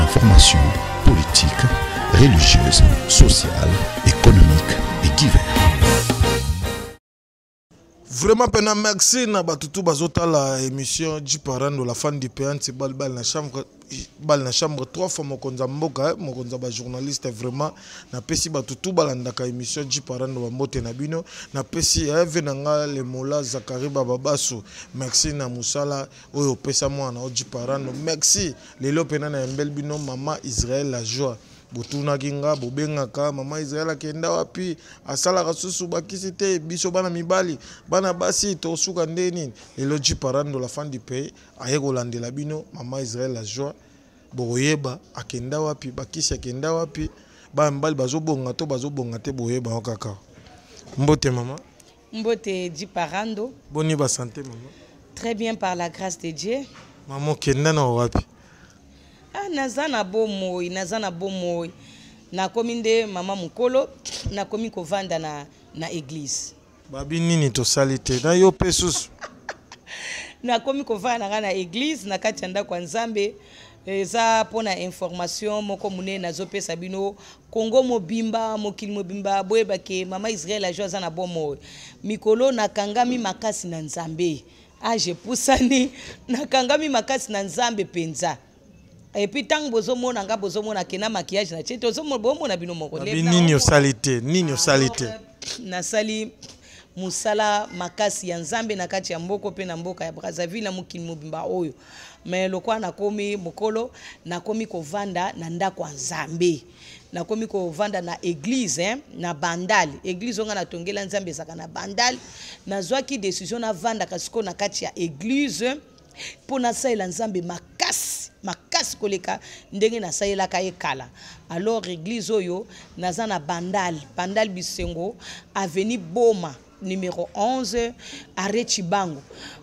informations politiques, religieuses, sociales, économiques et divers vraiment pena merci na bato to émission du parrain de la fan du péan balbal la chambre bale na chambre 3 fois mokonzi ya mboka eh, mokonzi ya bajournaliste eh, vraiment napesi bato tu balandaka émission jiparane bambote na bino napesi eh, eve na nga lemola zakari bababaso merci na mosala oyo opesa mwana o jiparane merci lelo mpena na yambeli bino mama israel la joie botunaki nga bobengaka mama israel akenda wapi asalaka susu bakisi te biso bana mibali bana basi tosuka nde nini lelo jiparando la fin du pays aye kolandela bino mama israel ajoin bokoyeba akenda wapi bakisi akenda wapi bana mibali bazobonga to bazobonga te boyeba yo oh kaka mbote mama mbote jiparando boni basante mama très bien par la grâce de dieu mama okenda na wapi ah, naza na bomoi naza na bomoi nakomi nde mama mokolo nakomi kovanda na, na eglize babi nini tosali te na yo mpe susu nakomi kovanda na ngai na eglize na kati ya ndako ya nzambe eza mpona information moko monene nazopesa bino kongo mobimba mokili mobimba boyebake mama israel ajo aza na bomoi mikolo nakangami makasi na nzambe age ah, pusani nakangami makasi na nzambe mpenza epuis ntango bozomona nga bozomona ke na makiyage na tie tozomona bino moko nini osali te nini ah, osali te euh, nasali mosala makasi ya nzambe na kati ya mboka mpe na mboka ya brazzaville na mokili mobimba oyo me lokola nakomi mokolo nakomi kovanda na ndako ya nzambe nakomi kovanda na eglize eh, na bandale eglize oyo nga natongela nzambe ezalaka na bandale nazwaki décision navandaka sikoyo na kati ya eglize mpo nasalela nzambe makasi makasi koleka ndenge nasalelaka ye kala alors église oyo naza na bandal bandal bisengo aveni boma numero 11 are chibango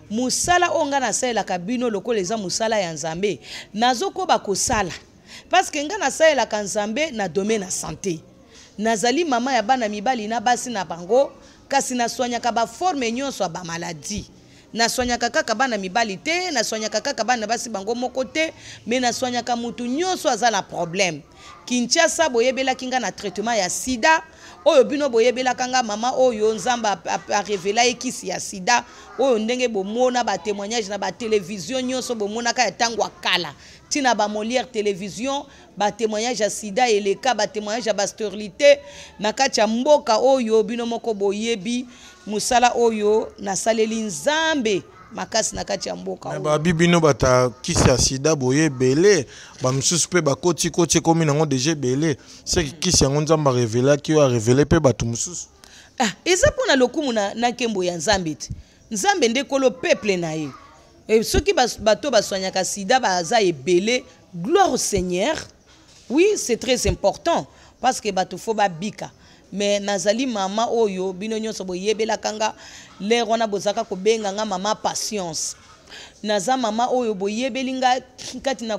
mosala oyo ngai nasalelaka bino lokola eza mosala ya nzambe nazokoba kosala parceke ngai nasalelaka nzambe na domaine ya santé nazali mama ya bana mibali na basi na bango kasi naswanyaka baforme nyonso ya bamaladi naswanyaka kaka bana mibali te naswanyaka kaka bana basi bango moko te me naswanyaka motu nyonso aza na problème kinshasa boyebelaki nga na traitement ya sida oyo bino boyebelaka nga mama oyo nzambe arevela ekisi ya sida oyo ndenge bomona batémoignage na batelevizio nyonso bomonaka ya ntango ya kala ntina bamolière télévision batémoignage ya sida eleka batémoignage ya basterilité na kati ya mboka oyo bino moko boyebi mosala oyo nasaleli nzambe makasi na kati ya mboka eh, babi bino bata kisi ya sida boye ebele bamosusu mpe bakotikoti ekomi nango deja ebele seki kisi yango nzambe arevelaki oyo arevele mpe bato mosusu ah, eza mpona lokumu na, na nkembo ya nzambe te nzambe nde kolo peple na ye e, soki bato baswanyaka sida baza ebele gloire au seigneur oui c'est très important parce que bato fo babika me nazali mama oyo bino nyonso boyebelaka nga lere wana bozalaka kobenga nga mama patience naza mama oyo boyebeli nga kati na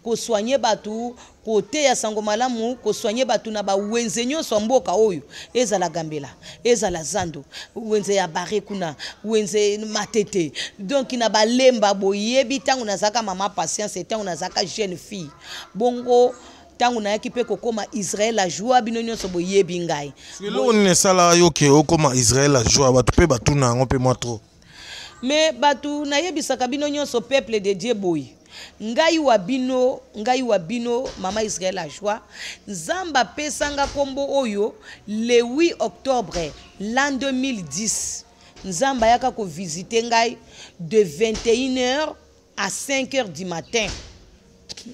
kosoigne ko bato koteya sango malamu kosoigne bato na bawenze nyonso ya mboka oyo ezala gambela ezala zando wenze ya bare kuna wenze matete donk na balemba boyebi ntango nazalaka mama patience ntango nazalaka jeune fille bongo ntango nayaki mpe kokóma israel ajwa bino nyonso boyebi ngai lelo nini esala yo ke okóma israel ajwa bato mpe batuna yango mpe mwa tro me bato nayebisaka bino nyonso peuple de dieu boye ngai wa bino ngai wa bino mama israel ajwa nzambe apesanga nkombo oyo le 8 octobre l'an 2010 nzambe ayaka kovisite ngai de 21 heures à 5 heures du matin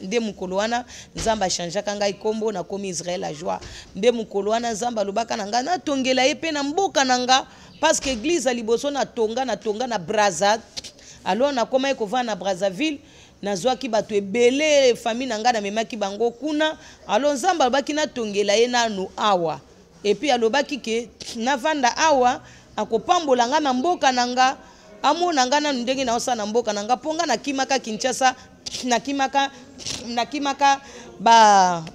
nde mokolo wana nzambe achangeaka ngai nkombo nakomi israel ajoie nde mokolo wana nzambe alobaka na ngai natongela ye mpe na mboka na nga parceke eglize ya liboso natonga natonga na braza alors nakoma ye kovanda na brazzaville nazwaki bato ebele famille na ngai namemaki bango kuna alors nzambe alobaki natongela ye nano awa epuis alobaki ke navanda awa akopambola ngai na mboka na nga amona ngai nanu ndenge naosala na mboka na nga mpo ngai nakimaka kinshasa nakimaka nakimaka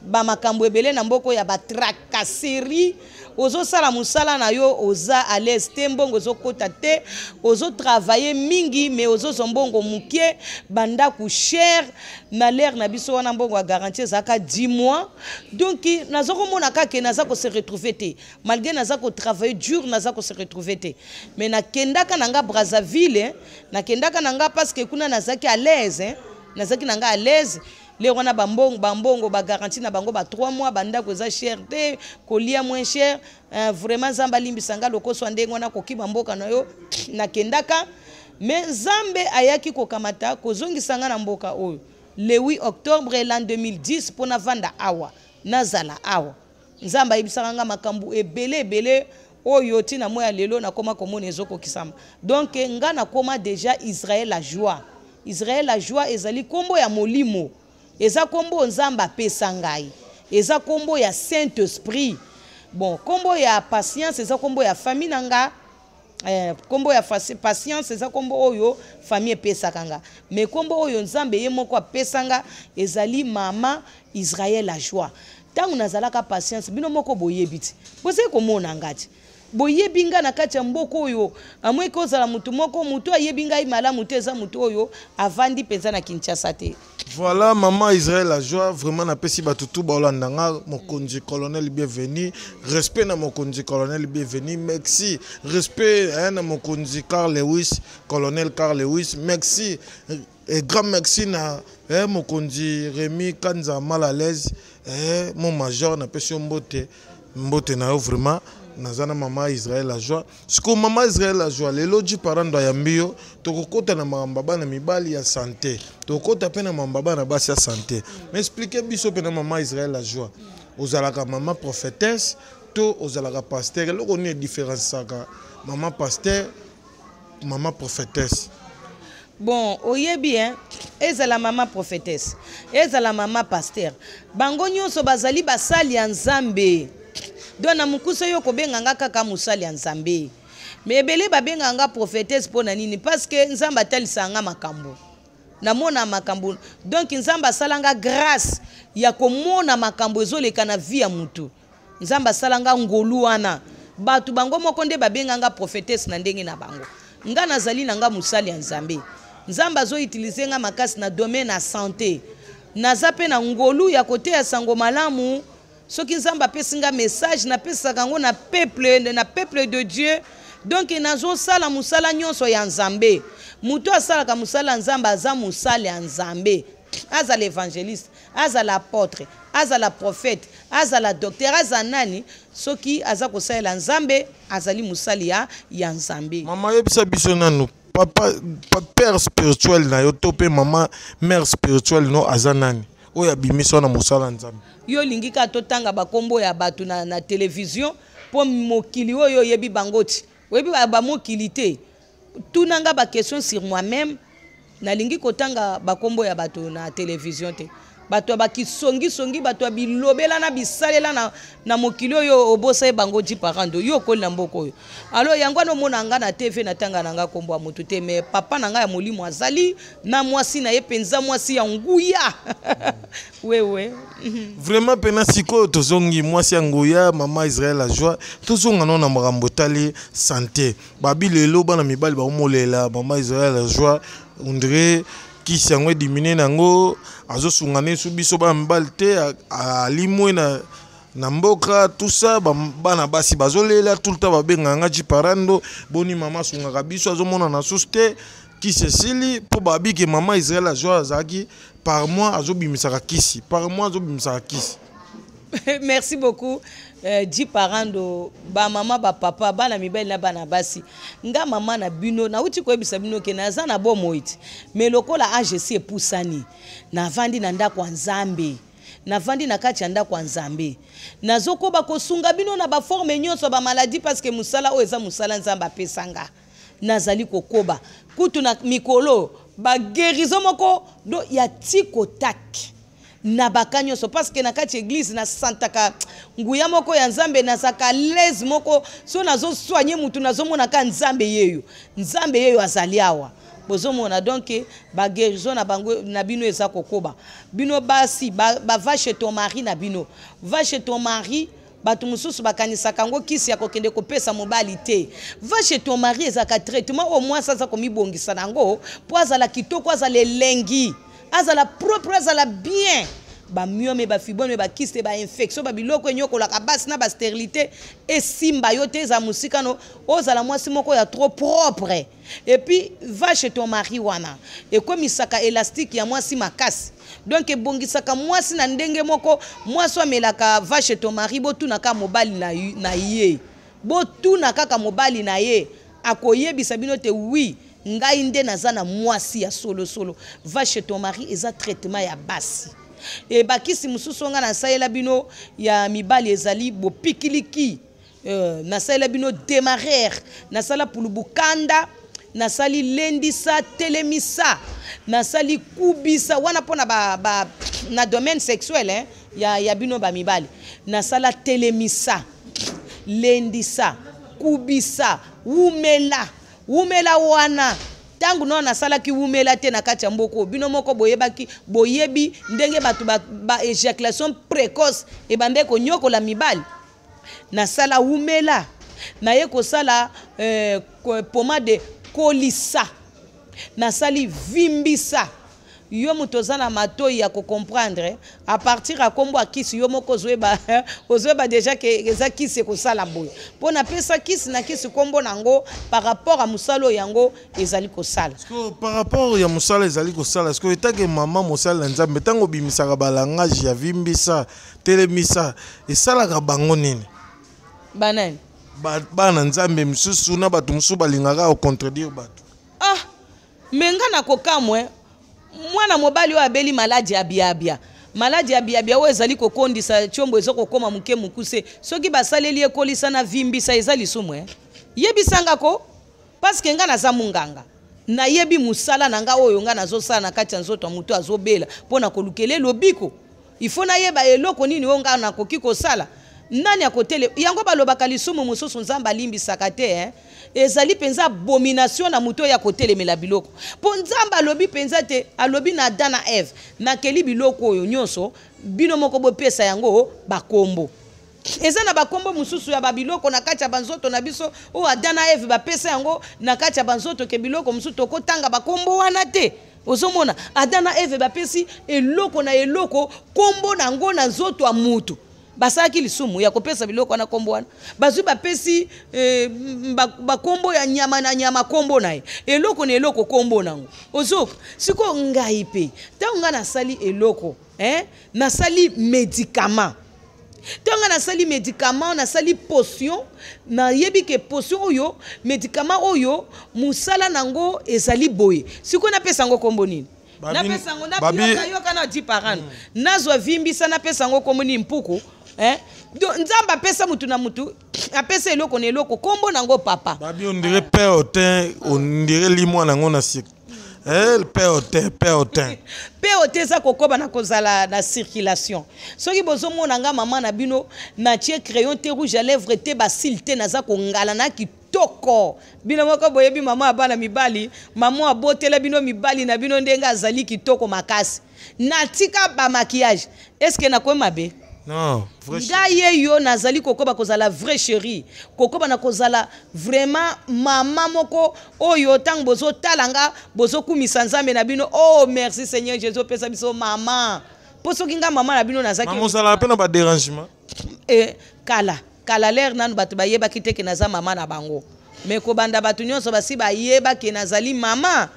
bamakambo ba ebele na mboka oyo ya batracasserie ozosala mosala na yo oza a l'aise te mbongo ozokɔta te ozotravaille mingi me ozozwa mbongo moke bandako chere na lere na biso wana mbongo ya garantie ezalaka 10 mois donk naza komona kake naza kose retrouve te malgré naza kotravaille dur naza kose retrouve te me nakendaka na nga brazzaville nakendaka na nga parce que kuna nazalaki a l'aise eh? nazalaki na ngai alaise le wana bambongo bambongo bagaranti na bango ba 3 mois bandako eza cher te kolia moins cher uh, vraiment nzambe alimbisa ngai lokoswa ndenge wana kokima mboka na yo nakendaka me nzambe ayaki kokamata kozongisa ngai na mboka oyo le 8 octobre lan 2010 mpo navanda awa nazala awa nzambe ayebisaka ngai makambo ebele ebele oyo ntina moi ya lelo nakóma komona ezokokisama donk ngai nakóma déjà israel a joie israel ajoi ezali nkombo ya molimo eza nkombo nzambe apesa ngai eza nkombo ya saint esprit bon nkombo ya patience eza nkombo ya famille na nga eh, nkombo eh, ya patience eza nkombo oyo famille epesaka nga me nkombo oyo nzambe ye moko apesa nga ezali mama israel ajoi ntango nazalaka patience bino moko boyebi ti bozali komona nga ti boyebi ngai na kati ya mboka oyo amweki ozala motu moko motu ayebi ngai malamu te eza motu oyo avandi mpenza na kinshasa te voilà mama israel ajoa vraiment napesi bato tu baolanda nga mokonzi colonel bienvenu respect na mokonzi colonel bienvenu merci respect eh, na mokonzi carl lewis colonel carl lewis merci et grand merci na eh, mokonzi remi kanza mal à l'aise eh, mon major napesi yo mbote mbote na yo vraiment nazana mama Israel Ce que mama Israel Ajoa lelo di parando ya mbio tokokota na mamba bana mibali ya santé tokota pe na mamba bana basi ya santé mais biso pe na mama Israel Ajoa ozalaka mama prophétesse to ozalaka pasteur eloko e différence saga. mama pasteur mama prophétesse bon bien, hein, e ezala mama prophétesse la mama pasteur bango nyonso bazali basali ya nzambe don na mokuse oyo kobenga nga kaka mosali ya nzambe me ebele babengaka nga prophetese mpo na nini parceke nzambe atalisaka nga makambo namona makambo donk nzambe asalanga grâce ya komona makambo ezoleka na vie ya motu nzambe asalanga ngolu wana bato bango moko nde babenganga prophetese na ndenge na bango nga nazali na nga mosali ya nzambe nzambe azoutilize nga makasi na domaine ya sante naza mpe na ngolu ya koteya sango malamu soki nzambe apesi nga message napesaka yango na peuple na peuple de dieu donk nazosala mosala nyonso ya nzambe moto asalaka mosala ya nzambe aza mosala ya nzambe azala évangéliste azala apôtre azala prophète azala docteur aza nani soki aza kosalela nzambe azali mosali ya, ya nzambe mama yebisa biso nanu papa, papa père spirituel na yo to mpe mama mère spirituel no aza nani oyo abimisi wana mosala nzambe yo olingi kaka totanga bakombo ya bato na, na televizio mpo mokili oyo oyebi bango ti oyebi bamokili te tunanga bakestion sur moi-même nalingi kotanga bakombo ya bato na televizio te bato ya bakisongisongi bato ya bilobelana bisalela na, na mokili oyo obosa ye bango jiparando yo okolela mboka oyo alo yango wana omona nga na te ve natanga na nga nkombo ya motu te me papa na ngai ya molimo azali na mwasi na ye mpenza mwasi ya nguya wewe mhm. vraiment mpena sikoyo tozongi mwasi ya nguya mama israel ajoi tozonga no na makambo etali sante babi lelo bana mibali baomolela mama israel ajoi ondre akisi yango edimine na yango azosunga nesu biso bamibali te alimwe na na mboka tusa bana basi bazolela tulta babengaka nga jiparando boni mama asungaka biso azomonana susu te kisi esili mpo babike mama israel azo azalaki par mois azobimisaka kisi par mois azobimisaka kisi merci beaucoup Eh, di parent do bamama bapapa bana mibali na bana basi nga mama na bino nauti koyebisa bino ke naza na bomoi ti me lokola agc epusani navandi na ndako ya nzambe navandi na kati ya ndako ya nzambe nazokoba kosunga bino na baforme nyonso ya bamaladi parceke mosala oyo eza mosala nzambe apesanga nazali kokoba kutu na mikolo bagerizo moko do ya ti kotake na baka nyonso parceke na kati ya eglize nasantaka nguya moko ya nzambe nazalaka lese moko so nazoswanye mutu nazomona ka nzambe yeyo nzambe yeyo azali awa bozomona donk baguérison na bango na bino eza kokoba bino basi bava ba chez ton mari na bino va chez ton mari bato mosusu bakanisaka yango kisi ya kokende kopesa mobali te va chez ton mari ezalaka traitement oyo mwasi aza komibongisa na yango mpo azala kitoko azala elengi azala propre azala bien bamiome bafibrome bakiste bainfection babiloko enyokolaka basi na basterilité esimba yo te eza mosikano ozala mwasi moko ya trop propre epuis va chez ton mari wana ekwemisaka elastike ya mwasi makasi donk ebongisaka mwasi na ndenge moko mwasi amelaka va chez ton mari botunaka mobali na ye botuna kaka mobali na ye akoyebisa bino te wi oui. ngai nde naza na mwasi ya solosolo va chez ton mari eza traitement ya basi ebakisi mosusu nga nasalela bino ya mibali ezali bopikiliki euh, nasalela bino demarere nasala pulubukanda nasali lendisa telemisa nasali kubisa wana mpona ba, ba, na domaine sexuel eh, ya, ya bino bamibali nasala telemisa lendisa kubisa wumela wumela wana ntango no nasalaki wumela te na kati ya mboka bino moko boyebaki boyebi ndenge bato baéjaculation ba précoce ebande konyokola mibali nasala wumela naye kosala eh, pomade kolisa nasali vimbisa yo moto oza na matoi ya kocomprendre eh. a partir ya nkombo ya kisi yo moko ozoyeba eh, ozoyeba deja ke eza kisi ekosala boye mpo napesa kisi na kisi nkombo na yango par rapport ya mosala oyo yango ezali kosala par rapport ya mosala ezali kosala ceke etake mama mosala ya nzambe ntango obimisaka balangage ya vimbisa telemisa esalaka bango nini banani bana nzambe mosusu na bato mosusu balingaka kocontredire bato ah me nga nakokamwe mwana mobali oyo abeli maladi abiabia maladi abiabia oyo ezali kokondisa tiombo ezokokóma moke mokuse soki basaleli ekolisa na vimbisa eza lisumu e eh? yebisangako parceke nga naza monganga nayebi mosala na nga oyo nga nazosala na kati ya nzoto ya moto azobela mpo na kolukela elobiko ifo nayeba eloko nini oyo nga nakoki kosala nani akotele yango balobaka lisumu mosusu nzambe alimbisaka te eh? ezali mpenza abomination na moto oyo akotelemela biloko mpo nzambe alobi mpenza te alobi na ada na eve nakeli biloko oyo nyonso bino moko bopesa yango bakombo eza na bakombo mosusu ya babiloko na kati ya banzoto na biso oyo ada na eve bapesa yango na kati ya banzoto ke biloko mosusu tokotanga bakombo wana te ozomona ada na eve bapesi eloko na eloko kombo na yango na nzoto ya mutu basalaki lisumu ya kopesa biloko wana nkombo wana bazwi bapesi eh, bankombo ya nyama na nyama nkombo na ye eloko na eloko nkombo nango ozoka sikoyo ngai mpe ntango ngai nasali eloko eh? nasali médicament ntonga nasali médicament nasali potion nayebi ke potion oyo médicament oyo mosala nango ezali boye sikoyo napesa yango nkombo nini napesa yango nayoka na di parane hmm. nazwa vimbisa napesa yango nkombo nini mpuku Eh? nzambe apesa mutu na mutu apesa eloko na eloko nkombo nango papa babi ondire père otin ondire limwa nango na sika pe ote pe ote pe ote eza kokoba na kozala na circulation soki bozomona nga mama na bino natie crayon te rouge à lèvre te basile te naza kongala na kitoko bino moko boyebi mama ya bana mibali mama abotela bino mibali na bino ndenge azali kitoko makasi natika bamakiyage estce nakomi mabe ngai ye yo nazali kokoba kozala vrai chéri kokoba na kozala vraiment mama moko oyo ntango bozo talanga bozo nzambe na bino oh merci seigneur jésus pesa biso mama mpo soki nga mama na bino nazalakimozalaka mpe pas dérangement. Et eh, kala kala lere nanu ba kite teke naza mama na bango me kobanda bato nyonso basi nazali mama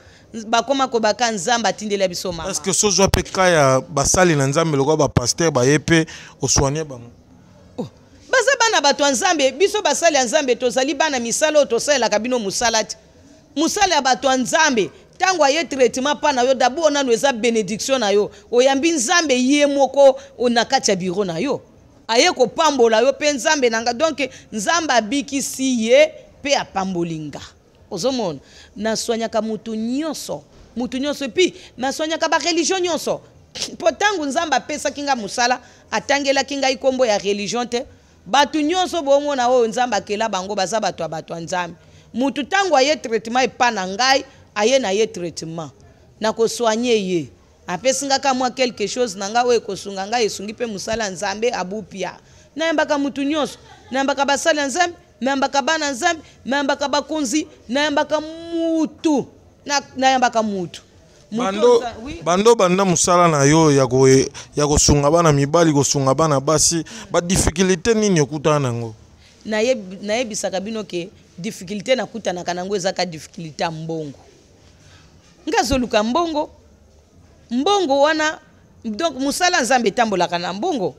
bakóma kobaka nzambe atindeli ya biso mama parceke sozwa mpe ka ya basali na nzambe lokwa bapaster baye mpe oswanye bango oh, baza bana bato ya nzambe biso basali ya nzambe tozali bana misala oyo tosalelaka bino mosala ti mosala ya bato ya nzambe ntango aye traitement mpa na yo dabord nano eza bénédiction na yo oyambi nzambe ye moko na kati ya biro na yo aye kopambola yo mpe nzambe na nga donk nzambe abikisi ye mpe apamboli nga ozomona naswanyaka mutu nyonso mutu nyonso epui naswanyaka bareligio nyonso mpo ntango nzambe apesaki ngai mosala atangelaki ngai nkombo ya religio te bato nyonso bomona oyo nzambe akela bango baza bato ya bato ya nzambe mutu ntango aye traitement epa na ngai aye na ye traitement nakosoigne ye apesi nga ka mwa quelque chose na ngai oyo ekosunga ngai esungi mpe mosala ya nzambe abupia nayembaka mutu nyonso nayembaka basala ya nzambe nayambaka bana nzambe nayambaka bakonzi nayambaka mutu nayambaka mutu bando, oui. bando banda mosala na yo ya kosunga ko bana mibali kosunga bana basi badifikulté nini okutana nango nayebisaka na bino ke difikulté nakutanaka nango ezaka difikulté ya mbongo ngazoluka mbongo mbongo wana donc mosala nzambe etambolaka na mbongo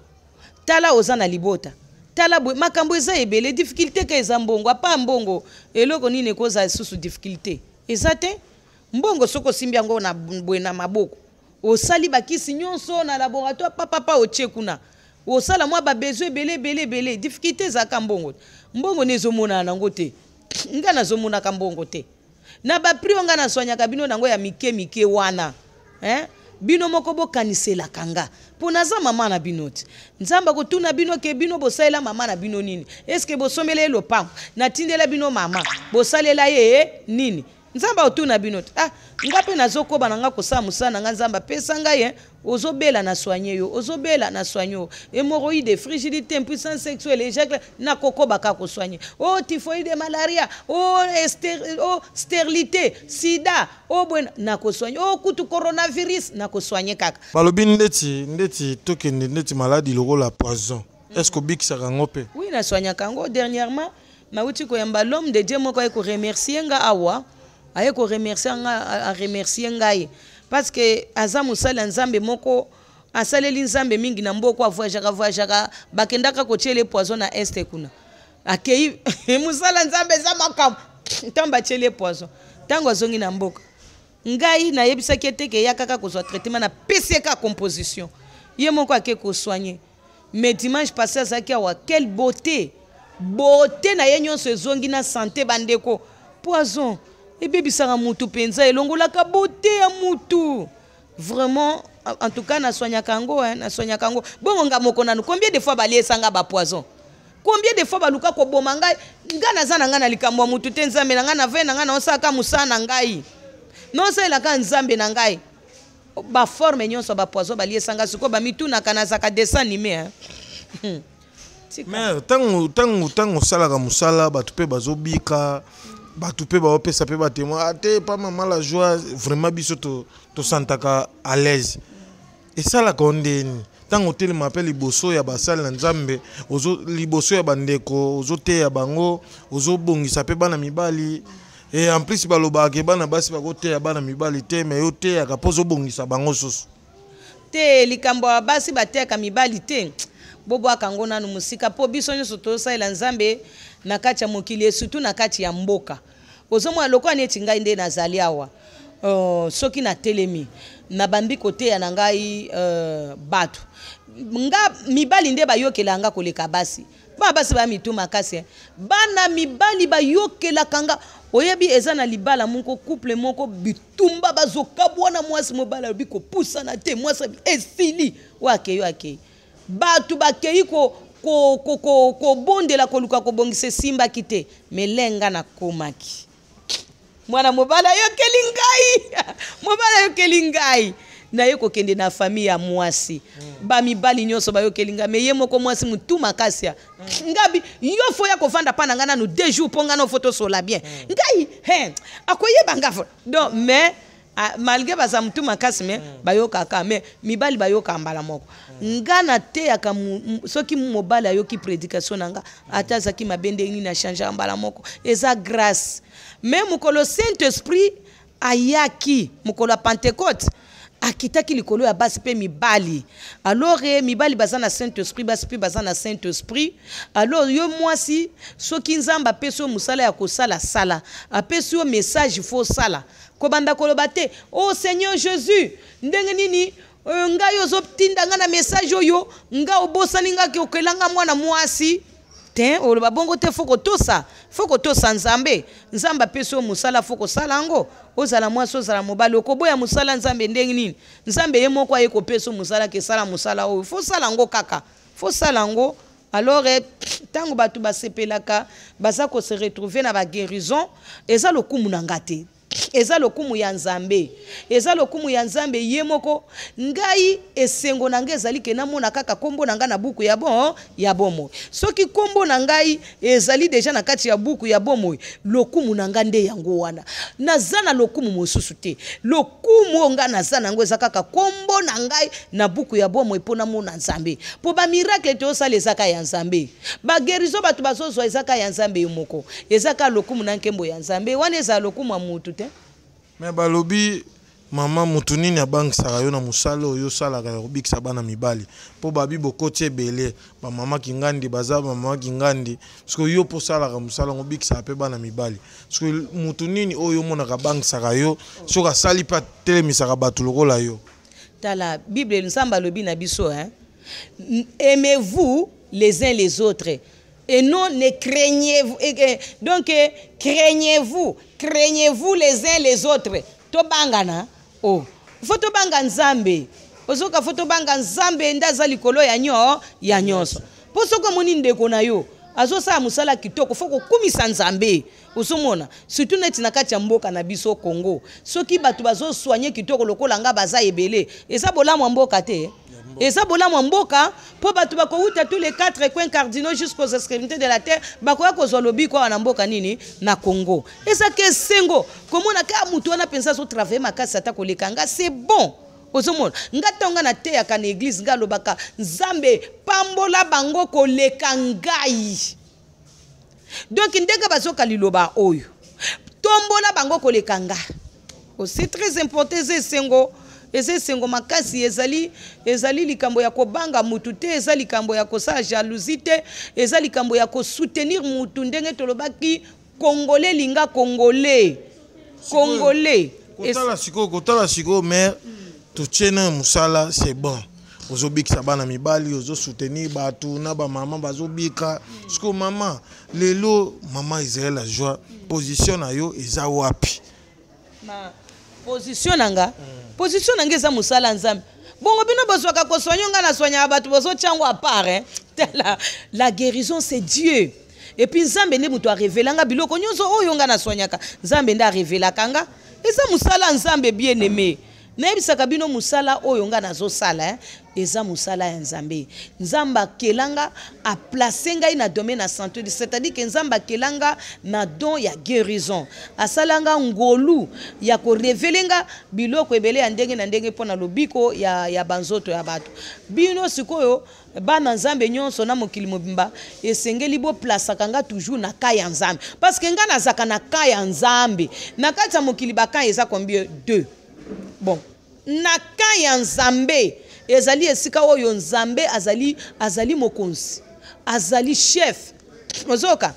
tala oza na libota tala boye makambo eza ebele difficulté ke eza mbongo apa mbongo eloko nini ekozala lisusu difficulté eza te mbongo soki osimbi yango na boye na maboko osali bakisi nyonso na laboratoire papapa otie kuna osala mwa babezo ebele ebele ebele difficulté ezalaka mbongo mbongo ne ezomonana nango te nga nazomonaka mbongo te na bapri oyo nga naswanyaka bino nango ya mike mike wana eh? bino moko bokaniselaka nga mpo naza mama na bino te nzambe akotuna bino ke bino bosalela mama na bino nini eske bosombela ye lopango natindela bino mama bosalela ye eh, nini nzambe akotuna bino te ah nga mpe nazokoba na nga kosala mosala na nga nzambe apesa ngai ozobela na soigne yo ozobela na soigne yo hémoroïde frigidité impuissance sexuelle éjacle nakokobaka kosoigne o oh, tifoide malaria o, oh, ester, o oh, sterilité sida o bwe nakosoigne o kutu coronavirus nakosoigne kaka balobi ndeti ndeti tokende ndeti maladi lokola poison mm. estce obikisaka yango mpe oui nasoignaka yango dernièrement nauti koyamba l'homme de dieu moko aye koremercie nga awa aye koremercie nga aremercie ngai parceke aza mosali ya nzambe moko asaleli nzambe mingi na mboko avoyageaka voyageaka bakendaka kotiela ye poison na este kuna akei mosala nzambe eza makambo ntango batieli ye poison ntango azongi na mboka ngai nayebisaki ye teke eya kaka kozwa traitement napesi ye kaka composition ye moko ake kosoigne mais dimanche passé azalaki awa quelle beauté beauté na ye nyonso ezongi na santé bandeko poison ebebisaka mutu mpenza elongolaka bote ya mutu vraiment en tout cas naswanyaka yango eh, naswanyaka yango bongo nga moko nanu combien de fois baliesanga bapoison combien de fois baluka koboma ngai ngai naza na ngai na likambo ya mutu te nzambe na ngai na ve na ngai naosalaka mosala na ngai naosalelaka nzambe na ngai baforme nyonso bapoison baliesanga sikoyo bamitunaka nazaka dessin anime eh. hmm. mer ntango osalaka mosala bato mpe bazobika mm. bato mpe baopesa mpe batémoin ate pa mama la joie vraiment biso tosantaka to à l'aise esalaka o ndeni ntango otelema mpe liboso ya basali na nzambe liboso ya bandeko ozoteya bango ozobongisa mpe bana mibali e en plus balobaka bana basi bakoteya bana mibali te me oteyaka mpo ozobongisa bango susu te likambo ya basi bateyaka mibali te bobwaka yango nanu mosika mpo biso nyonso tosalela nzambe na kati ya mokili esutu na kati ya mboka ozomona lokola neti ngai nde nazali awa uh, soki natelemi nabandi koteya na ngai uh, bato nga mibali nde bayokela nga koleka basi bana basi baya mitu makasi bana mibali bayokelaka nga oyebi eza na libala moko couple moko bitumba bazokabwana mwasi mobali alobi kopusana te mwasi esili oyo akei oyo akei bato bakei ko kobondela ko, ko, ko koluka kobongisa esimbaki te me le nga nakomaki mwana mobali ayokeli ngai mobali ayokeli ngai naye kokende na fami ya mwasi mm. bamibali nyonso bayokeli ngai me ye moko mwasi mutu makasi ya mm. ngabi yo fo ya kovanda pana na ngai nanu deux jours mpo ngai nofo tosola bien mm. ngai he akoyeba nga fo don mais ah, malgré baza mutu makasi me mm. bayokaka me mibali bayoka mbala moko mm nga na teyaka soki mobali ayoki prédication na nga ata azaki mabe nde na achangeaka mbala moko eza grâce me mokolo saint esprit ayaki mokolo ya pentecote akitaki likolo ya basi mpe mibali alore eh, mibali baza na saint esprit basi pe baza na saint esprit alor yo mwasi soki nzambe apesi yo musala ya kosala sala apesi yo message fo sala kobanda koloba te o oh, seigneur jésus ndenge nini oyo ngai ozotinda ngai na message oyo ngai obosani ngaki okelanga mwana mwasi te oloba bongo te fo kotosa fo kotosa nzambe nzambe apesi oyo mosala fo kosala yango ozala mwasi ozala mobali okoboya mosala nzambe ndenge nini nzambe ye moko aye kopesa oyo mosala kesala mosala oyo fosala yango kaka fosala yango alors ntango eh, bato basepelaka baza kose retrouve na baguérison eza lokumu na nga te eza lokumu ya nzambe eza lokumu ya nzambe ye moko ngai esengo na ngai ezali ke namona kaka kombo na ngai na buku ya bon ya bomoi soki kombo na ngai ezali deja na kati ya buku ya bomoi lokumu na ngai nde yango wana naza na lokumu mosusu te lokumu oyo ngai naza na yango eza kaka kombo na ngai na buku ya bomoi mpo namona nzambe mpo bamirakle tozosala ezaka ya nzambe bagerizo bato bazozwa ezaka ya nzambe ye moko ezaka lokumu na nkembo ya nzambe wana ezala lokumu ya motu me balobi mama motu nini abangisaka yo na mosala oyo osalaka ya kobikisa bana mibali mpo babi bokoti ebele bamama kingandi baza bamama kingandi soki yo mpo osalaka mosala yango obikisaka mpe bana mibali soki motu nini oyo omonaka abangisaka yo soki asali mpe atelemisaka bato lokola yo tala bible nzambe alobi na biso hein? aimez vous les uns les autres Et non, ne craignez-vous. Donc, euh, craignez-vous. Craignez-vous les uns les autres. Tobangana. Oh. Faut tobanga nzambe. ozoka fo tobanga nzambe nde aza likolo ya nyo ya nyonso mpo soki omoni ndeko na yo azosala mosala kitoko fo kokumisa nzambe ozomona surtout neti na kati ya mboka na biso congo soki bato bazoswanye kitoko lokola nga baza ebele eza bolamu ya mboka te eh? eza bolamu ya mboka mpo bato bakowuta tous les quatre coins cardinaux jusqu'aux extrémités de la terre bakoya kozwa lobi kwa na mboka nini na congo ezaka esengo komona kaka motu wana mpenza azotravaille makasi ata koleka nga c'est bon ozomona nga ntango nga nateyaka na eglize nga alobaka nzambe pambola bango koleka ngai donk ndenge bazoka liloba oyo tombola bango koleka nga osi très important eza esengo eza esengo makasi ezali ezali likambo ya kobanga mutu te eza likambo ya kosala jalousie te eza likambo ya kosoutenir mutu ndenge tolobaki kongole elinga kongole kongole kotala sikoyo kotala sikoyo mare totie na mosala c'est bon ozobikisa bana mibali ozosoutenir bato na bamama bazobika siko mama lelo mama israel ajoa position na yo eza wapi position na nga mm. position na ngai eza mosala nzambe bongo bino bozwaka koswanyo ngai na swanyaka bato bozotyangwa apart tala la guérison c'est dieu epuis nzambe nde moto arevelanga biloko nyonso oyo ngai na swanyaka nzambe nde arevelaka nga eza mosala nzambe bien aimé mm -hmm. nayebisaka bino mosala oyo ngai nazosala eh, eza mosala ya nzambe nzambe akelanga aplace ngai na domaine ya santé c'est-à-dire ke nzambe akelanga na don ya guérison asalanga ngolu ya korevele nga biloko ebele ya ndenge na ndenge mpo na lobiko ya, ya banzoto ya bato bino sikoyo bana nzambe nyonso na mokili mobimba esengeli boplasaka nga toujours na kai ya nzambe parce ke ngai nazaka na kai ya nzambe na kati ya mokili bakai eza combien 2 bon na kan ya nzambe ezali esika oyo nzambe azali azali mokonzi azali chef ozoyoka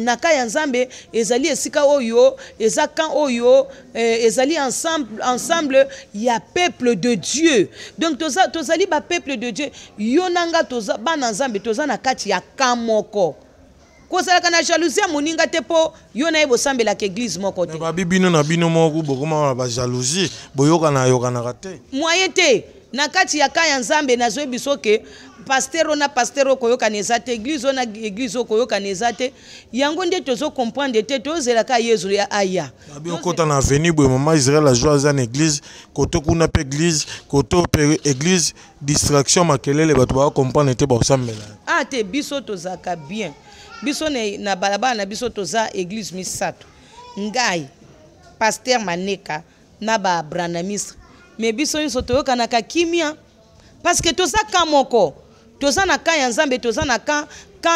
na ka ya nzambe ezali esika oyo eza kan oyo eh, ezali ensemble, ensemble ya peuple de dieu donc tozali toza bapeuple de dieu yo na nga bana nzambe toza na kati ya kan moko kozalaka na jalousie ya moninga te mpo yo na ye bosambelaka eglize moko te babi bino na bino moko bokoma na bajalousie boyokana yokanaka te mwaye te na kati ya ka ya nzambe nazoyebi biso ke paster oyo na paster oyo koyokana eza te eglize oyo na eglize oyo koyokana eza te yango nde tozokomprendre te tozelaka yezu ya aya abi okota na aveni boye mama israel azwa aza na eglize koto kuna mpe eglize koto mpe eglize distraction makelele bato bakomprendre te bakosambela ah te biso tozalaka bien biso na balabala na biso toza eglize misato ngai paster maneka na babranamise me biso nyonso toyokanaka kimia parceke toza ka moko tozana na ya nzambe toza na quand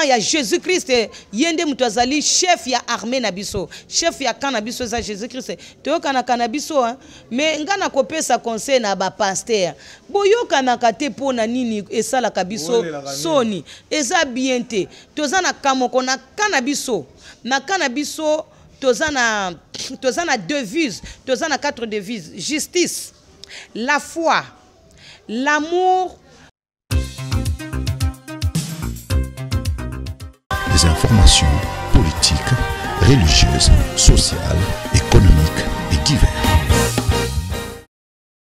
y ya jésus christ yende mutazali azali chef ya armée na biso chef ya kana na biso jésus christ kana na biso hein. mais nga na sa conseil na bapaster boyokanaka te mpo na nini esalaka kabiso soni eza bien te toza na kamoko na na biso na na biso devise tozana quatre devises. justice la foi l'amour informations politiques, religieuses, sociales, économiques et diverses.